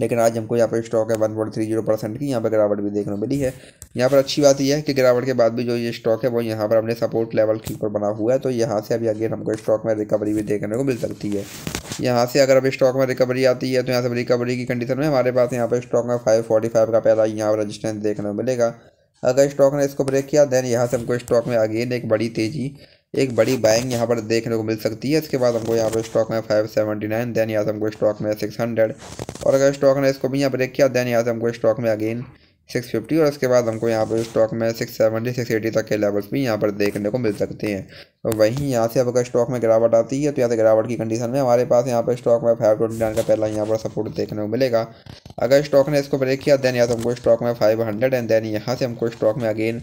लेकिन आज हमको यहाँ पर स्टॉक है one point three zero percent की यहाँ पर गिरावट भी देखने को मिली है यहाँ पर अच्छी बात यह है कि गिरावट के बाद भी जो ये स्टॉक है वो यहाँ पर हमने सपोर्ट लेवल के ऊपर बना हुआ है तो यहाँ से अभी अगेन हमको स्टॉक में रिकवरी भी देखने को मिल सकती है यहाँ से अगर अभी स्टॉक में रिकवरी आती है तो यहाँ से रिकवरी की कंडीशन में हमारे पास यहाँ पर स्टॉक में फाइव फोर्टी फाइव का पहला यहाँ पर रजिस्टेंस देखने को मिलेगा अगर स्टॉक ने इसको ब्रेक किया देन यहाँ से हमको स्टॉक में अगेन एक बड़ी तेज़ी एक बड़ी बाइंग यहाँ पर देखने को मिल सकती है इसके बाद हमको यहाँ पर स्टॉक में फाइव सेवेंटी नाइन देन यहाँ से हमको स्टॉक में सिक्स हंड्रेड और अगर स्टॉक ने इसको भी यहाँ ब्रेक किया देन यहाँ से हमको स्टॉक में अगेन सिक्स फिफ्टी और उसके बाद हमको यहाँ पर स्टॉक में सिक्स सेवेंटी सिक्स एटी तक के लेवल्स भी यहाँ पर देखने को मिल सकते हैं तो वहीं यहाँ से अब अगर स्टॉक में गिरावट आती है तो यहाँ से गिरावट की कंडीशन में हमारे पास यहाँ पर स्टॉक में फाइव ट्वेंटी नाइन का पहला यहाँ पर सपोर्ट देखने को मिलेगा अगर स्टॉक ने इसको ब्रेक किया देन यहाँ से हमको स्टॉक में फाइव हंड्रेड एंड देन यहाँ से हमको स्टॉक में अगेन